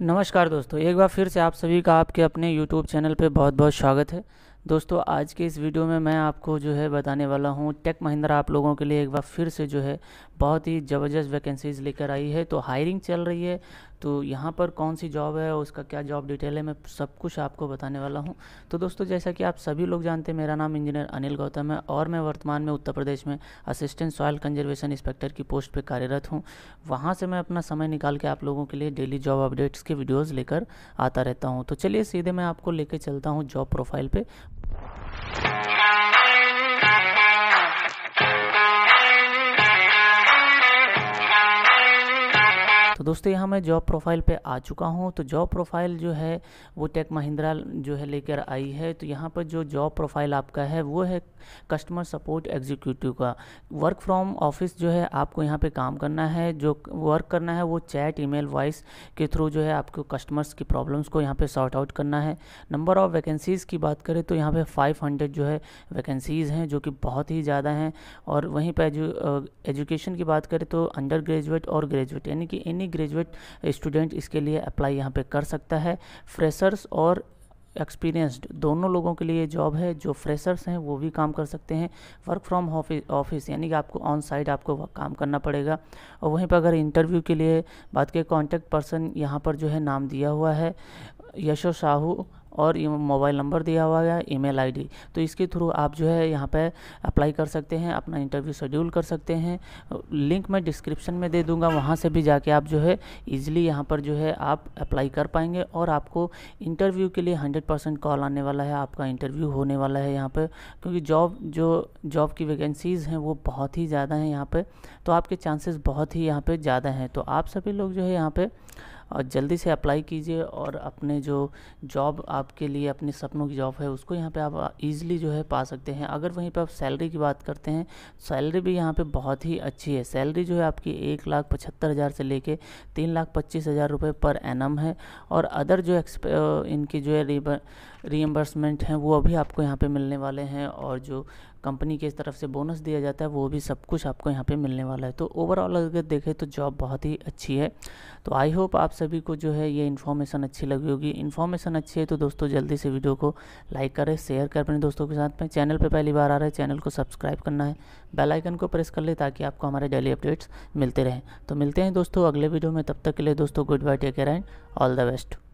नमस्कार दोस्तों एक बार फिर से आप सभी का आपके अपने YouTube चैनल पे बहुत बहुत स्वागत है दोस्तों आज के इस वीडियो में मैं आपको जो है बताने वाला हूँ टेक महिंद्रा आप लोगों के लिए एक बार फिर से जो है बहुत ही ज़बरदस्त वैकेंसीज़ लेकर आई है तो हायरिंग चल रही है तो यहाँ पर कौन सी जॉब है उसका क्या जॉब डिटेल है मैं सब कुछ आपको बताने वाला हूँ तो दोस्तों जैसा कि आप सभी लोग जानते हैं मेरा नाम इंजीनियर अनिल गौतम है और मैं वर्तमान में उत्तर प्रदेश में असिस्टेंट सॉयल कंजर्वेशन इंस्पेक्टर की पोस्ट पर कार्यरत हूँ वहाँ से मैं अपना समय निकाल के आप लोगों के लिए डेली जॉब अपडेट्स के वीडियोज़ लेकर आता रहता हूँ तो चलिए सीधे मैं आपको लेकर चलता हूँ जॉब प्रोफाइल पर Bye. दोस्तों यहाँ मैं जॉब प्रोफाइल पे आ चुका हूँ तो जॉब प्रोफाइल जो है वो टेक महिंद्रा जो है लेकर आई है तो यहाँ पर जो जॉब प्रोफाइल आपका है वो है कस्टमर सपोर्ट एग्जीक्यूटिव का वर्क फ्रॉम ऑफिस जो है आपको यहाँ पे काम करना है जो वर्क करना है वो चैट ईमेल वॉइस के थ्रू जो है आपको कस्टमर्स की प्रॉब्लम्स को यहाँ पर सॉर्ट आउट करना है नंबर ऑफ़ वैकेंसीज़ की बात करें तो यहाँ पर फाइव जो है वैकेंसीज़ हैं जो कि बहुत ही ज़्यादा हैं और वहीं पर एजुकेशन की बात करें तो अंडर ग्रेजुएट और ग्रेजुएट यानी कि एनी ग्रेजुएट स्टूडेंट इसके लिए अप्लाई यहाँ पे कर सकता है फ्रेशर्स और एक्सपीरियंस्ड दोनों लोगों के लिए जॉब है जो फ्रेशर्स हैं वो भी काम कर सकते हैं वर्क फ्रॉम ऑफिस यानी कि आपको ऑन साइड आपको काम करना पड़ेगा और वहीं पर अगर इंटरव्यू के लिए बात के कॉन्टैक्ट पर्सन यहाँ पर जो है नाम दिया हुआ है यशो साहू और मोबाइल नंबर दिया हुआ है ईमेल आईडी तो इसके थ्रू आप जो है यहाँ पे अप्लाई कर सकते हैं अपना इंटरव्यू शेड्यूल कर सकते हैं लिंक मैं डिस्क्रिप्शन में दे दूँगा वहाँ से भी जाके आप जो है ईजिली यहाँ पर जो है आप अप्लाई कर पाएंगे और आपको इंटरव्यू के लिए हंड्रेड परसेंट कॉल आने वाला है आपका इंटरव्यू होने वाला है यहाँ पर क्योंकि जॉब जो जॉब की वैकेंसीज़ हैं वो बहुत ही ज़्यादा हैं यहाँ पर तो आपके चांसेस बहुत ही यहाँ पर ज़्यादा हैं तो आप सभी लोग जो है यहाँ पर जल्दी से अप्लाई कीजिए और अपने जो जॉब आप आपके लिए अपने सपनों की जॉब है उसको यहाँ पे आप इजीली जो है पा सकते हैं अगर वहीं पे आप सैलरी की बात करते हैं सैलरी भी यहाँ पे बहुत ही अच्छी है सैलरी जो है आपकी एक लाख पचहत्तर हज़ार से लेके तीन लाख पच्चीस हज़ार रुपये पर एन है और अदर जो इनके जो है रीएम्बर्समेंट हैं वो अभी आपको यहाँ पर मिलने वाले हैं और जो कंपनी की तरफ से बोनस दिया जाता है वो भी सब कुछ आपको यहाँ पे मिलने वाला है तो ओवरऑल अगर देखें तो जॉब बहुत ही अच्छी है तो आई होप आप सभी को जो है ये इन्फॉर्मेशन अच्छी लगी होगी इन्फॉर्मेशन अच्छी है तो दोस्तों जल्दी से वीडियो को लाइक करें शेयर कर अपने दोस्तों के साथ में चैनल पर पहली बार आ रहा है चैनल को सब्सक्राइब करना है बेलाइकन को प्रेस कर ले ताकि आपको हमारे डेली अपडेट्स मिलते रहें तो मिलते हैं दोस्तों अगले वीडियो में तब तक के लिए दोस्तों good bye take care and all the best